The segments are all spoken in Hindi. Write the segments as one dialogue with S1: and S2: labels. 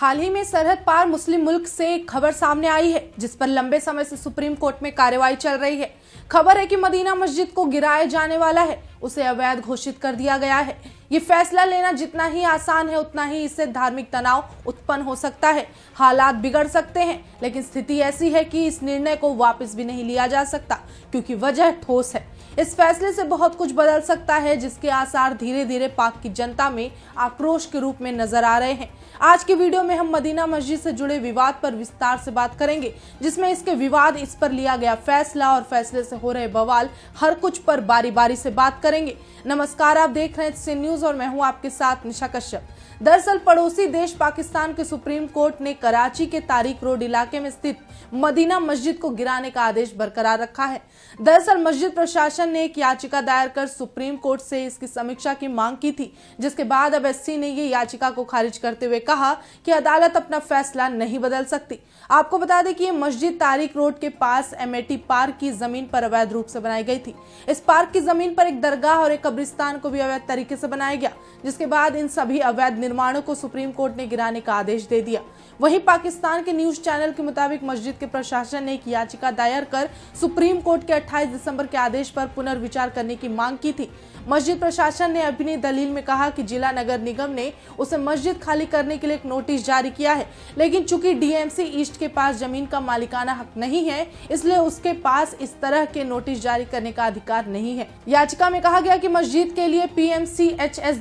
S1: हाल ही में सरहद पार मुस्लिम मुल्क से एक खबर सामने आई है जिस पर लंबे समय से सुप्रीम कोर्ट में कार्यवाही चल रही है खबर है कि मदीना मस्जिद को गिराया जाने वाला है उसे अवैध घोषित कर दिया गया है ये फैसला लेना जितना ही आसान है उतना ही इससे धार्मिक तनाव उत्पन्न हो सकता है हालात बिगड़ सकते हैं लेकिन स्थिति ऐसी है कि इस निर्णय को वापस भी नहीं लिया जा सकता क्योंकि वजह ठोस है इस फैसले से बहुत कुछ बदल सकता है जिसके आसार धीरे धीरे पाक की जनता में आक्रोश के रूप में नजर आ रहे हैं आज के वीडियो में हम मदीना मस्जिद से जुड़े विवाद पर विस्तार से बात करेंगे जिसमें इसके विवाद इस पर लिया गया फैसला और फैसले से हो रहे बवाल हर कुछ पर बारी बारी से बात करेंगे नमस्कार आप देख रहे हैं न्यूज न्यूज और मैं हूं आपके साथ निशा कश्यप दरअसल पड़ोसी देश पाकिस्तान के सुप्रीम कोर्ट ने कराची के तारीख रोड इलाके में स्थित मदीना मस्जिद को गिराने का आदेश बरकरार रखा है दरअसल मस्जिद प्रशासन ने एक याचिका दायर कर सुप्रीम कोर्ट से इसकी समीक्षा की मांग की थी जिसके बाद अब एस ने ये याचिका को खारिज करते हुए कहा कि अदालत अपना फैसला नहीं बदल सकती आपको बता दें कि ये मस्जिद तारीख रोड के पास एम पार्क की जमीन पर अवैध रूप से बनाई गई थी इस पार्क की जमीन पर एक दरगाह और एक कब्रिस्तान को भी अवैध तरीके से बनाया hashtag जिसके बाद इन सभी अवैध निर्माणों को सुप्रीम कोर्ट ने गिराने का आदेश दे दिया वहीं पाकिस्तान के न्यूज चैनल के मुताबिक मस्जिद के प्रशासन ने एक याचिका दायर कर सुप्रीम कोर्ट के 28 दिसंबर के आदेश पर पुनर्विचार करने की मांग की थी मस्जिद प्रशासन ने अपनी दलील में कहा कि जिला नगर निगम ने उसे मस्जिद खाली करने के लिए एक नोटिस जारी किया है लेकिन चूंकि डीएमसी ईस्ट के पास जमीन का मालिकाना हक नहीं है इसलिए उसके पास इस तरह के नोटिस जारी करने का अधिकार नहीं है याचिका में कहा गया की मस्जिद के लिए पी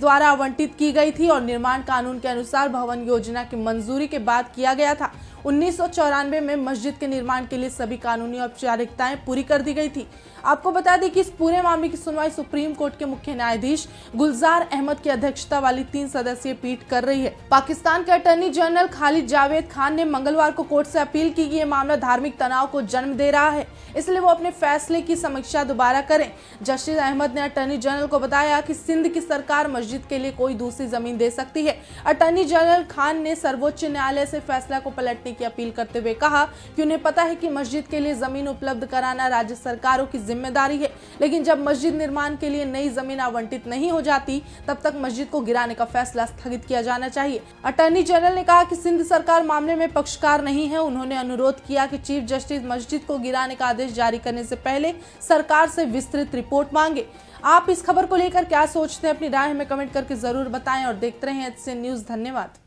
S1: द्वारा द्वारा आवंटित की गई थी और निर्माण कानून के अनुसार भवन योजना की मंजूरी के बाद किया गया था उन्नीस में मस्जिद के निर्माण के लिए सभी कानूनी औपचारिकताएं पूरी कर दी गई थी आपको बता दें कि इस पूरे मामले की सुनवाई सुप्रीम कोर्ट के मुख्य न्यायाधीश गुलजार अहमद की अध्यक्षता वाली तीन सदस्यीय पीठ कर रही है पाकिस्तान के अटर्नी जनरल खालिद जावेद खान ने मंगलवार को कोर्ट से अपील की कि यह मामला धार्मिक तनाव को जन्म दे रहा है इसलिए वो अपने फैसले की समीक्षा दोबारा करें जस्टिस अहमद ने अटर्नी जनरल को बताया कि सिंध की सरकार मस्जिद के लिए कोई दूसरी जमीन दे सकती है अटर्नी जनरल खान ने सर्वोच्च न्यायालय से फैसला को पलटने की अपील करते हुए कहा कि उन्हें पता है कि मस्जिद के लिए जमीन उपलब्ध कराना राज्य सरकारों की जिम्मेदारी है लेकिन जब मस्जिद निर्माण के लिए नई जमीन आवंटित नहीं हो जाती तब तक मस्जिद को गिराने का फैसला स्थगित किया जाना चाहिए अटॉर्नी जनरल ने कहा की सिंध सरकार मामले में पक्षकार नहीं है उन्होंने अनुरोध किया कि चीफ जस्टिस मस्जिद को गिराने का आदेश जारी करने ऐसी पहले सरकार ऐसी विस्तृत रिपोर्ट मांगे आप इस खबर को लेकर क्या सोचते हैं अपनी राय में कमेंट करके जरूर बताएं और देखते रहें एच न्यूज धन्यवाद